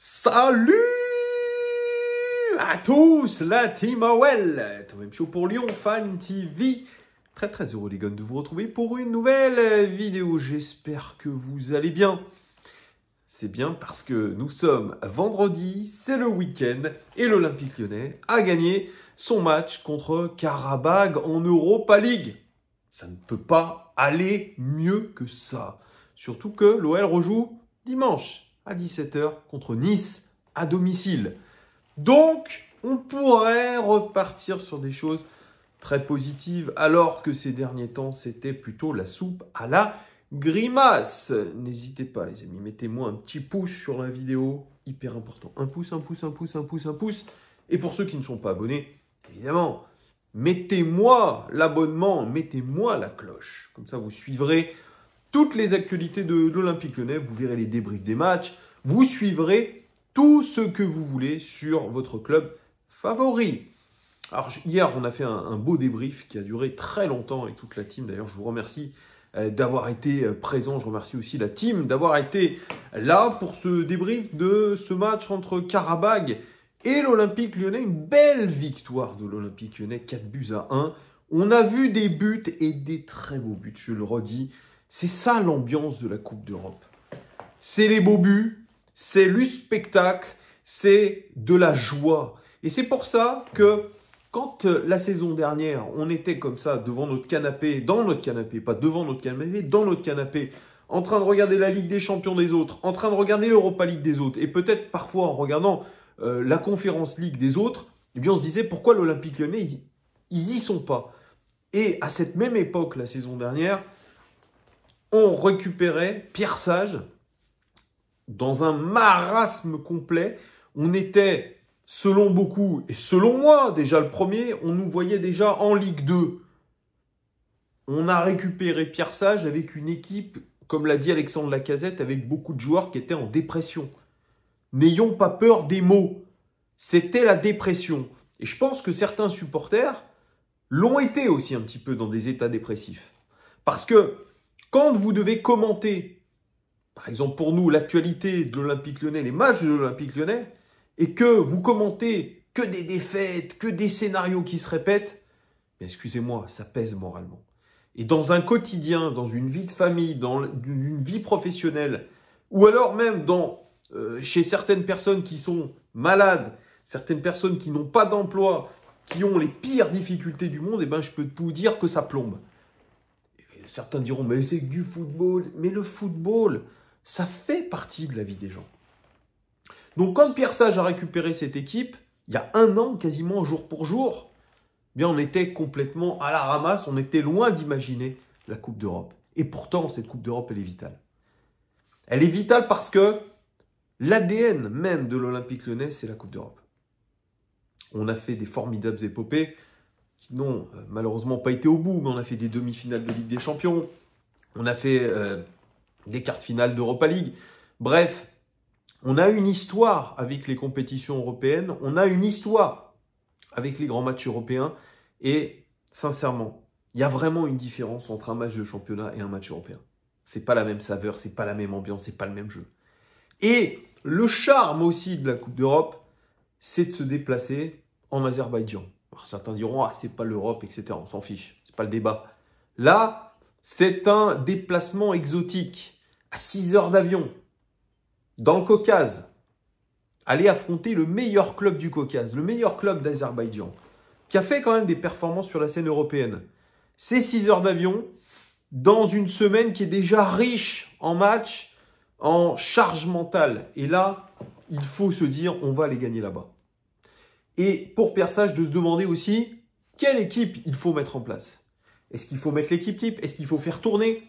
Salut à tous, la team OL, Tom même chaud pour Lyon, Fan TV. Très très heureux les de vous retrouver pour une nouvelle vidéo. J'espère que vous allez bien. C'est bien parce que nous sommes vendredi, c'est le week-end et l'Olympique lyonnais a gagné son match contre Karabag en Europa League. Ça ne peut pas aller mieux que ça. Surtout que l'OL rejoue dimanche à 17h contre Nice à domicile. Donc, on pourrait repartir sur des choses très positives, alors que ces derniers temps, c'était plutôt la soupe à la grimace. N'hésitez pas, les amis, mettez-moi un petit pouce sur la vidéo, hyper important. Un pouce, un pouce, un pouce, un pouce, un pouce. Et pour ceux qui ne sont pas abonnés, évidemment, mettez-moi l'abonnement, mettez-moi la cloche. Comme ça, vous suivrez toutes les actualités de, l'Olympique lyonnais. Vous verrez les débriefs des matchs. Vous suivrez tout ce que vous voulez sur votre club favori. Alors, hier, on a fait un, beau débrief qui a duré très longtemps avec toute la team. D'ailleurs, je vous remercie euh, d'avoir été euh, présent. Je remercie aussi la team d'avoir été euh, là pour ce débrief de ce match entre Karabagh et l'Olympique lyonnais. Une belle victoire de l'Olympique lyonnais, 4 buts à 1. On a vu des buts et des très beaux buts, je le redis. C'est ça l'ambiance de la Coupe d'Europe. C'est les beaux buts, c'est le spectacle, c'est de la joie. Et c'est pour ça que quand euh, la saison dernière, on était comme ça devant notre canapé, dans notre canapé, pas devant notre canapé, dans notre canapé, en train de regarder la Ligue des Champions des autres, en train de regarder l'Europa League des autres, et peut-être parfois en regardant euh, la Conférence Ligue des autres, eh bien on se disait pourquoi l'Olympique lyonnais, ils, n'y sont pas. Et à cette même époque, la saison dernière, on récupérait Pierre Sage dans un marasme complet. On était, selon beaucoup, et selon moi, déjà le premier, on nous voyait déjà en Ligue 2. On a récupéré Pierre Sage avec une équipe, comme l'a dit Alexandre Lacazette, avec beaucoup de joueurs qui étaient en dépression. N'ayons pas peur des mots. C'était la dépression. Et je pense que certains supporters l'ont été aussi un petit peu dans des états dépressifs. Parce que quand vous devez commenter, par exemple pour nous, l'actualité de l'Olympique lyonnais, les matchs de l'Olympique lyonnais, et que vous commentez que des défaites, que des scénarios qui se répètent, excusez-moi, ça pèse moralement. Et dans un quotidien, dans une vie de famille, dans une vie professionnelle, ou alors même euh, chez certaines personnes qui sont malades, certaines personnes qui n'ont pas d'emploi, qui ont les pires difficultés du monde, eh ben, je peux vous dire que ça plombe certains diront, mais c'est du football. Mais le football, ça fait partie de la vie des gens. Donc quand Pierre Sage a récupéré cette équipe, il y a un an, quasiment jour pour jour, eh bien on était complètement à la ramasse, on était loin d'imaginer la Coupe d'Europe. Et pourtant, cette Coupe d'Europe, elle est vitale. Elle est vitale parce que l'ADN même de l'Olympique lyonnais, c'est la Coupe d'Europe. On a fait des formidables épopées qui n'ont euh, malheureusement pas été au bout, mais on a fait des demi-finales de Ligue des Champions, on a fait euh, des quarts finales d'Europa League. Bref, on a une histoire avec les compétitions européennes, on a une histoire avec les grands matchs européens, et sincèrement, il y a vraiment une différence entre un match de championnat et un match européen. C'est pas la même saveur, c'est pas la même ambiance, c'est pas le même jeu. Et le charme aussi de la Coupe d'Europe, c'est de se déplacer en Azerbaïdjan certains diront Ah, c'est pas l'Europe, etc. On s'en fiche, c'est pas le débat. Là, c'est un déplacement exotique à 6 heures d'avion dans le Caucase. Aller affronter le meilleur club du Caucase, le meilleur club d'Azerbaïdjan, qui a fait quand même des performances sur la scène européenne. C'est 6 heures d'avion dans une semaine qui est déjà riche en matchs, en charge mentale. Et là, il faut se dire, on va les gagner là-bas. Et pour Persage, de se demander aussi quelle équipe il faut mettre en place. Est-ce qu'il faut mettre l'équipe type Est-ce qu'il faut faire tourner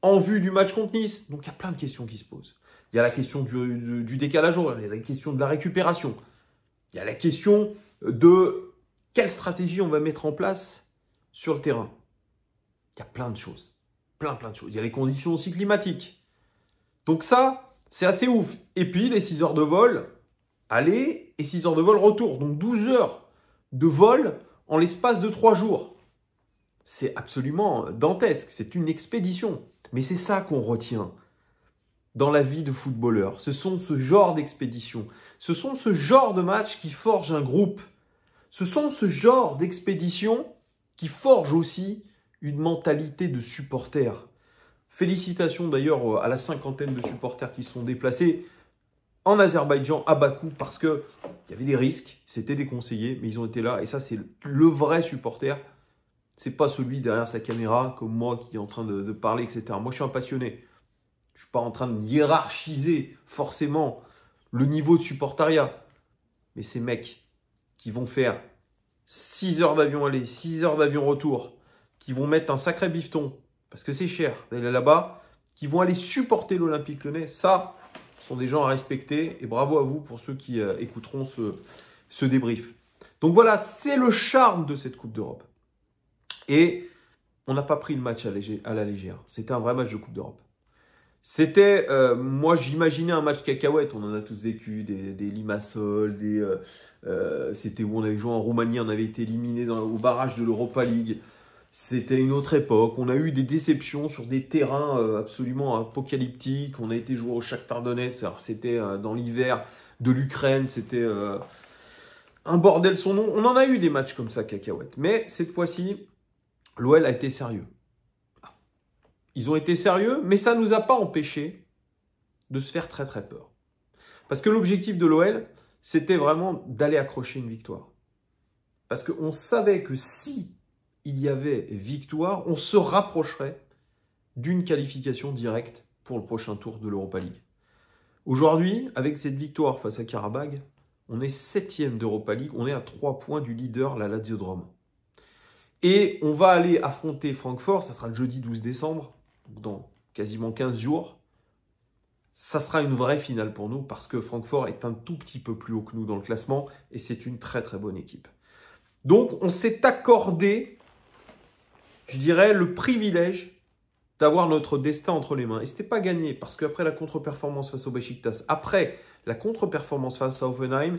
en vue du match contre Nice Donc il y a plein de questions qui se posent. Il y a la question du, décalage il y a la question de la récupération, il y a la question de quelle stratégie on va mettre en place sur le terrain. Il y a plein de choses. Plein, plein de choses. Il y a les conditions aussi climatiques. Donc ça, c'est assez ouf. Et puis, les 6 heures de vol, aller et 6 heures de vol retour. Donc 12 heures de vol en l'espace de 3 jours. C'est absolument dantesque, c'est une expédition. Mais c'est ça qu'on retient dans la vie de footballeur. Ce sont ce genre d'expéditions, ce sont ce genre de matchs qui forgent un groupe. Ce sont ce genre d'expéditions qui forgent aussi une mentalité de supporter. Félicitations d'ailleurs à la cinquantaine de supporters qui se sont déplacés en Azerbaïdjan, à Bakou, parce qu'il y avait des risques, c'était déconseillé, mais ils ont été là. Et ça, c'est le vrai supporter. C'est pas celui derrière sa caméra, comme moi, qui est en train de, parler, etc. Moi, je suis un passionné. Je ne suis pas en train de hiérarchiser forcément le niveau de supportariat. Mais ces mecs qui vont faire 6 heures d'avion aller, 6 heures d'avion retour, qui vont mettre un sacré bifton, parce que c'est cher d'aller là-bas, qui vont aller supporter l'Olympique lyonnais, ça, sont des gens à respecter et bravo à vous pour ceux qui euh, écouteront ce, ce débrief. Donc voilà, c'est le charme de cette Coupe d'Europe. Et on n'a pas pris le match à, la légère. C'était un vrai match de Coupe d'Europe. C'était, euh, moi j'imaginais un match cacahuète, on en a tous vécu, des, des limassol, des, euh, c'était où on avait joué en Roumanie, on avait été éliminé au barrage de l'Europa League. C'était une autre époque. On a eu des déceptions sur des terrains euh, absolument apocalyptiques. On a été joué au Shakhtar Donetsk. C'était euh, dans l'hiver de l'Ukraine. C'était euh, un bordel son nom. On en a eu des matchs comme ça, cacahuètes. Mais cette fois-ci, l'OL a été sérieux. Ils ont été sérieux, mais ça ne nous a pas empêché de se faire très très peur. Parce que l'objectif de l'OL, c'était vraiment d'aller accrocher une victoire. Parce qu'on savait que si il y avait victoire, on se rapprocherait d'une qualification directe pour le prochain tour de l'Europa League. Aujourd'hui, avec cette victoire face à Karabag, on est septième d'Europa League, on est à trois points du leader, la Lazio de Et on va aller affronter Francfort, ça sera le jeudi 12 décembre, dans quasiment 15 jours. Ça sera une vraie finale pour nous parce que Francfort est un tout petit peu plus haut que nous dans le classement et c'est une très très bonne équipe. Donc on s'est accordé je dirais, le privilège d'avoir notre destin entre les mains. Et ce n'était pas gagné, parce qu'après la contre-performance face au Besiktas, après la contre-performance face à Offenheim,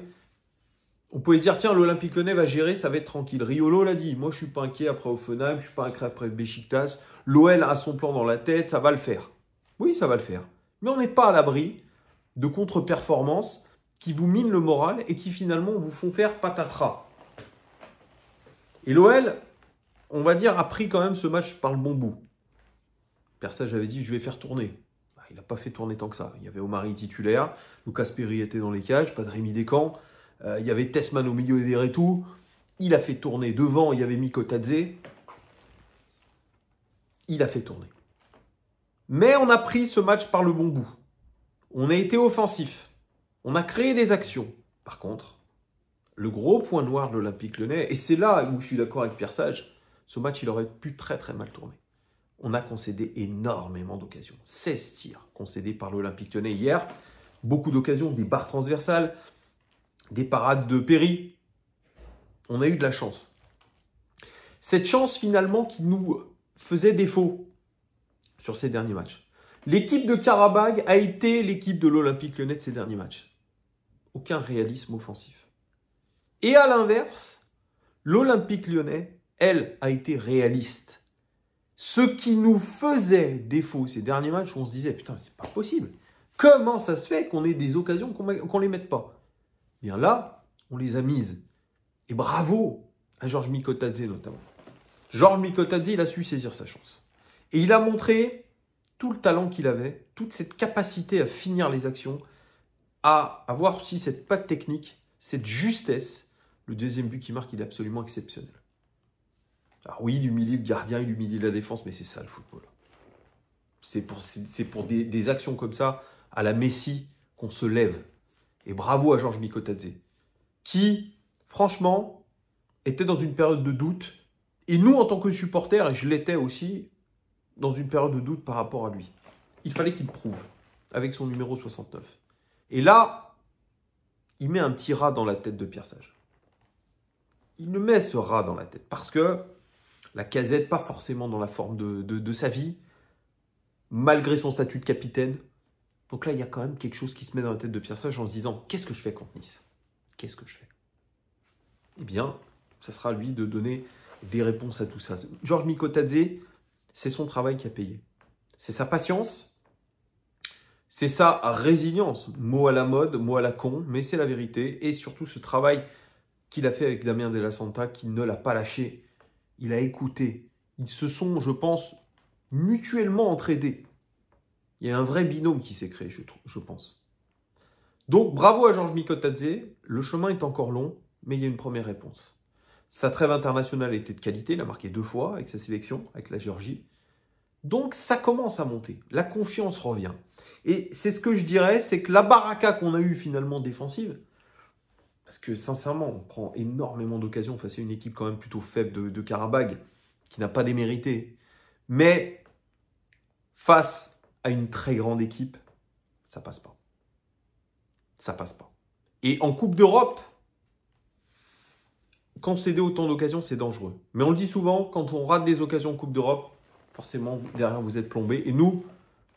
on pouvait dire, tiens, l'Olympique Lyonnais va gérer, ça va être tranquille. Riolo l'a dit, moi je suis pas inquiet après Offenheim, je suis pas inquiet après Besiktas, l'OL a son plan dans la tête, ça va le faire. Oui, ça va le faire. Mais on n'est pas à l'abri de contre-performances qui vous minent le moral et qui finalement vous font faire patatras. Et l'OL, on va dire, a pris quand même ce match par le bon bout. Persage j'avais dit, je vais faire tourner. Bah, il n'a pas fait tourner tant que ça. Il y avait Omari titulaire, Lucas Perry était dans les cages, pas de Rémi Descamps. Euh, il y avait Tessman au milieu et tout. Il a fait tourner devant, il y avait Mikotadze. Il a fait tourner. Mais on a pris ce match par le bon bout. On a été offensif. On a créé des actions. Par contre, le gros point noir de l'Olympique Lyonnais, et c'est là où je suis d'accord avec Persage, ce match, il aurait pu très très mal tourner. On a concédé énormément d'occasions. 16 tirs concédés par l'Olympique lyonnais hier. Beaucoup d'occasions, des barres transversales, des parades de Péri. On a eu de la chance. Cette chance finalement qui nous faisait défaut sur ces derniers matchs. L'équipe de Karabag a été l'équipe de l'Olympique lyonnais de ces derniers matchs. Aucun réalisme offensif. Et à l'inverse, l'Olympique lyonnais elle, a été réaliste. Ce qui nous faisait défaut ces derniers matchs, on se disait, putain, c'est pas possible. Comment ça se fait qu'on ait des occasions qu'on ne les mette pas Bien là, on les a mises. Et bravo à Georges Mikotadze notamment. Georges Mikotadze, il a su saisir sa chance. Et il a montré tout le talent qu'il avait, toute cette capacité à finir les actions, à avoir aussi cette patte technique, cette justesse. Le deuxième but qui marque, il est absolument exceptionnel. Alors oui, il humilie le gardien, il humilie la défense, mais c'est ça le football. C'est pour, c'est pour des, actions comme ça, à la Messi, qu'on se lève. Et bravo à Georges Mikotadze, qui, franchement, était dans une période de doute. Et nous, en tant que supporters, et je l'étais aussi, dans une période de doute par rapport à lui. Il fallait qu'il prouve, avec son numéro 69. Et là, il met un petit rat dans la tête de Pierre Sage. Il le met ce rat dans la tête, parce que la casette, pas forcément dans la forme de, sa vie, malgré son statut de capitaine. Donc là, il y a quand même quelque chose qui se met dans la tête de Pierre Sage en se disant Qu'est-ce que je fais quand Nice Qu'est-ce que je fais Eh bien, ça sera lui de donner des réponses à tout ça. Georges Mikotadze, c'est son travail qui a payé. C'est sa patience, c'est sa résilience. Mot à la mode, mot à la con, mais c'est la vérité. Et surtout ce travail qu'il a fait avec Damien De La Santa, qui ne l'a pas lâché il a écouté. Ils se sont, je pense, mutuellement entraînés. Il y a un vrai binôme qui s'est créé, je, je pense. Donc bravo à Georges Mikotadze, le chemin est encore long, mais il y a une première réponse. Sa trêve internationale était de qualité, il a marqué deux fois avec sa sélection, avec la Géorgie. Donc ça commence à monter, la confiance revient. Et c'est ce que je dirais, c'est que la baraka qu'on a eue finalement défensive, parce que sincèrement, on prend énormément d'occasions face à une équipe quand même plutôt faible de, de qui n'a pas démérité. Mais face à une très grande équipe, ça passe pas. Ça passe pas. Et en Coupe d'Europe, concéder autant d'occasions, c'est dangereux. Mais on le dit souvent, quand on rate des occasions en Coupe d'Europe, forcément, derrière, vous êtes plombé. Et nous,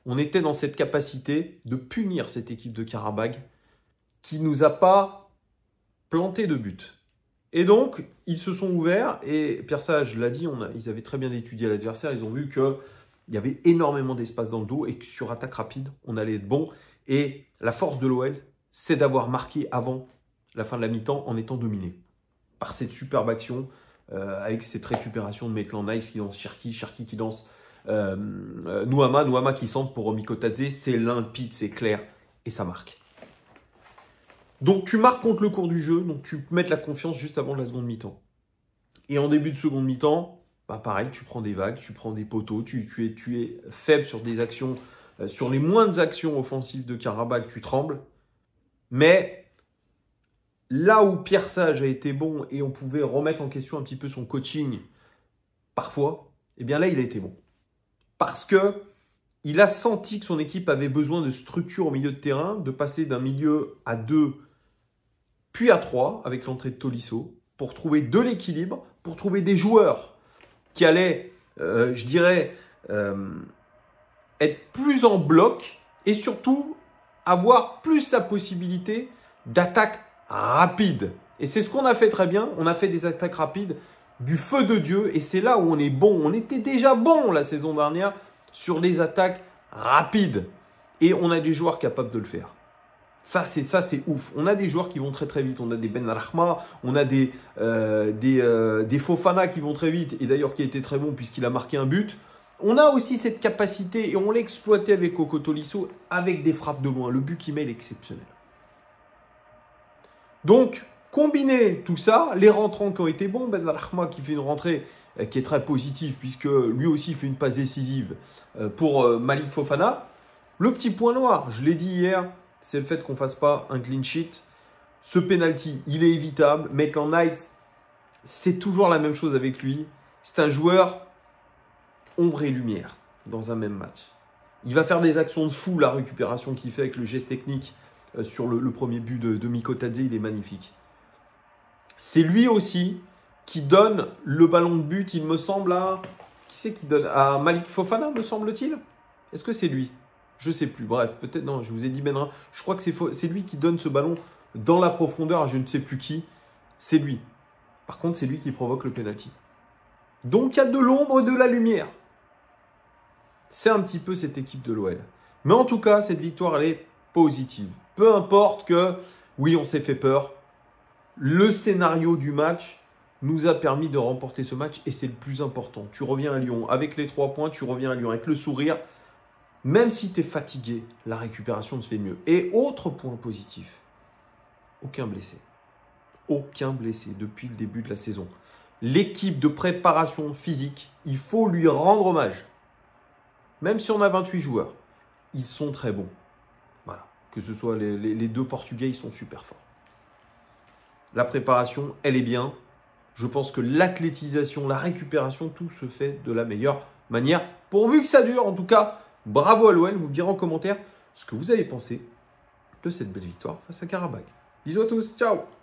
on était dans cette capacité de punir cette équipe de Karabagh qui nous a pas Planté de but. Et donc, ils se sont ouverts, et Pierre Sage l'a dit, on ils avaient très bien étudié l'adversaire, ils ont vu qu'il y avait énormément d'espace dans le dos et que sur attaque rapide, on allait être bon. Et la force de l'OL, c'est d'avoir marqué avant la fin de la mi-temps en étant dominé. Par cette superbe action, euh, avec cette récupération de Maitland Nice qui danse Cherki, Cherki qui danse euh, euh nuama qui centre pour Omiko c'est limpide, c'est clair, et ça marque. Donc tu marques contre le cours du jeu, donc tu mets la confiance juste avant la seconde mi-temps. Et en début de seconde mi-temps, bah, pareil, tu prends des vagues, tu prends des poteaux, tu, es, tu faible sur des actions, euh, sur les moindres actions offensives de Karabakh, tu trembles. Mais là où Pierre Sage a été bon et on pouvait remettre en question un petit peu son coaching parfois, eh bien là il a été bon. Parce que il a senti que son équipe avait besoin de structure au milieu de terrain, de passer d'un milieu à deux puis à 3 avec l'entrée de Tolisso, pour trouver de l'équilibre, pour trouver des joueurs qui allaient, euh, je dirais, euh, être plus en bloc et surtout avoir plus la possibilité d'attaques rapides. Et c'est ce qu'on a fait très bien, on a fait des attaques rapides du feu de Dieu et c'est là où on est bon. On était déjà bon la saison dernière sur les attaques rapides et on a des joueurs capables de le faire. Ça, c'est ça, c'est ouf. On a des joueurs qui vont très très vite. On a des Ben Rahma, on a des, euh, euh, des, Fofana qui vont très vite, et d'ailleurs qui a été très bon puisqu'il a marqué un but. On a aussi cette capacité, et on l'a avec Coco avec des frappes de loin. Le but qu'il met, est exceptionnel. Donc, combiner tout ça, les rentrants qui ont été bons, Ben Rahma qui fait une rentrée euh, qui est très positive, puisque lui aussi fait une passe décisive pour Malik Fofana. Le petit point noir, je l'ai dit hier, c'est le fait qu'on ne fasse pas un clean sheet. Ce penalty, il est évitable. Mais quand Knight, c'est toujours la même chose avec lui. C'est un joueur ombre et lumière dans un même match. Il va faire des actions de fou, la récupération qu'il fait avec le geste technique euh, sur le, premier but de, de Mikotadze, il est magnifique. C'est lui aussi qui donne le ballon de but, il me semble, à... Qui c'est qui donne À Malik Fofana, me semble-t-il Est-ce que c'est lui je sais plus. Bref, peut-être non, je vous ai dit Benra. Je crois que c'est C'est lui qui donne ce ballon dans la profondeur je ne sais plus qui. C'est lui. Par contre, c'est lui qui provoque le penalty. Donc il y a de l'ombre et de la lumière. C'est un petit peu cette équipe de l'OL. Mais en tout cas, cette victoire, elle est positive. Peu importe que, oui, on s'est fait peur. Le scénario du match nous a permis de remporter ce match et c'est le plus important. Tu reviens à Lyon avec les trois points, tu reviens à Lyon avec le sourire. Même si tu es fatigué, la récupération se fait mieux. Et autre point positif, aucun blessé. Aucun blessé depuis le début de la saison. L'équipe de préparation physique, il faut lui rendre hommage. Même si on a 28 joueurs, ils sont très bons. Voilà. Que ce soit les, les deux Portugais, ils sont super forts. La préparation, elle est bien. Je pense que l'athlétisation, la récupération, tout se fait de la meilleure manière. Pourvu que ça dure, en tout cas, Bravo à l'OL, vous me direz en commentaire ce que vous avez pensé de cette belle victoire face à Karabakh. Bisous à tous, ciao